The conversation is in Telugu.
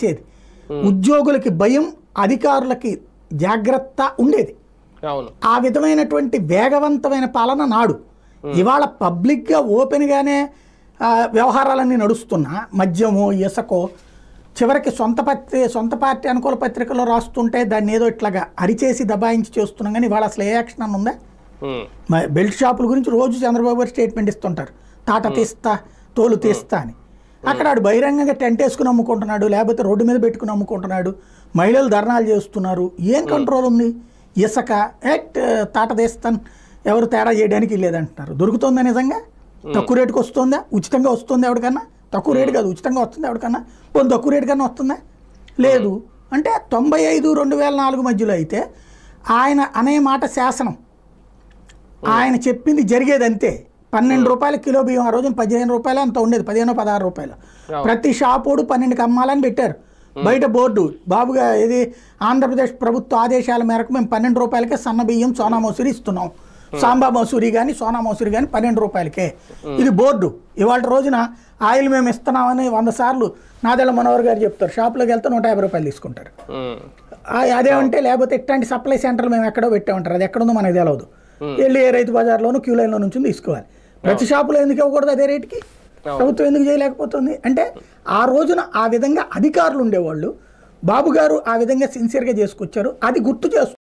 పెంచేది ఉద్యోగులకి భయం అధికారులకి జాగ్రత్త ఉండేది ఆ విధమైనటువంటి వేగవంతమైన పాలన నాడు ఇవాళ పబ్లిక్గా ఓపెన్గానే వ్యవహారాలన్నీ నడుస్తున్నా మద్యమో ఇసుకో చివరికి సొంత పత్రి సొంత పార్టీ అనుకూల పత్రికలో రాస్తుంటే దాన్ని ఏదో ఇట్లాగా అరిచేసి దబాయించి చేస్తున్నాం కానీ ఇవాళ అసలు ఏ యాక్షన్ అని ఉందా బెల్ట్ షాపుల గురించి రోజు చంద్రబాబు గారు స్టేట్మెంట్ ఇస్తుంటారు తాట తీస్తా తోలు తీస్తా అని అక్కడ ఆడు బహిరంగంగా టెంట్ వేసుకుని అమ్ముకుంటున్నాడు లేకపోతే రోడ్డు మీద పెట్టుకుని అమ్ముకుంటున్నాడు మహిళలు ధర్నాలు చేస్తున్నారు ఏం కంట్రోల్ ఉంది ఇసుక యాక్ట్ తాట ఎవరు తేడా చేయడానికి లేదంటున్నారు దొరుకుతుందా నిజంగా తక్కువ రేటుకి వస్తుందా ఉచితంగా వస్తుంది ఎవరికన్నా తక్కువ రేటు కాదు ఉచితంగా వస్తుంది ఎవరికన్నా కొంత తక్కువ రేటు కన్నా వస్తుందా లేదు అంటే తొంభై ఐదు రెండు వేల నాలుగు మధ్యలో అయితే ఆయన అనే మాట శాసనం ఆయన చెప్పింది జరిగేది అంతే పన్నెండు రూపాయల కిలో బియ్యం ఆ రోజు పదిహేను రూపాయలు అంత ఉండేది పదిహేను పదహారు రూపాయలు ప్రతి షాపుడు పన్నెండుకి అమ్మాలని పెట్టారు బయట బోర్డు బాబుగా ఇది ఆంధ్రప్రదేశ్ ప్రభుత్వ ఆదేశాల మేరకు మేము పన్నెండు రూపాయలకే సన్న బియ్యం సోనా మసూరి ఇస్తున్నాం సాంబా మసూరి కానీ సోనా మసూరి కానీ పన్నెండు రూపాయలకే ఇది బోర్డు ఇవాళ రోజున ఆయిల్ మేము ఇస్తున్నామని వంద సార్లు నాదెళ్ళ మనోహర్ గారు చెప్తారు షాప్లోకి వెళ్తే నూట యాభై రూపాయలు తీసుకుంటారు అదేమంటే లేకపోతే ఇట్లాంటి సప్లై సెంటర్లు మేము ఎక్కడో పెట్టామంటారు అది ఎక్కడుందో మనకు తెలియదు వెళ్ళి ఏ రైతు బజార్లోనూ క్యూ లైన్లో నుంచి తీసుకోవాలి ప్రతి షాపులో ఎందుకు ఇవ్వకూడదు అదే రేటుకి ప్రభుత్వం ఎందుకు చేయలేకపోతుంది అంటే ఆ రోజున ఆ విధంగా అధికారులు ఉండేవాళ్ళు బాబు గారు ఆ విధంగా సిన్సియర్గా చేసుకొచ్చారు అది గుర్తు చేస్తారు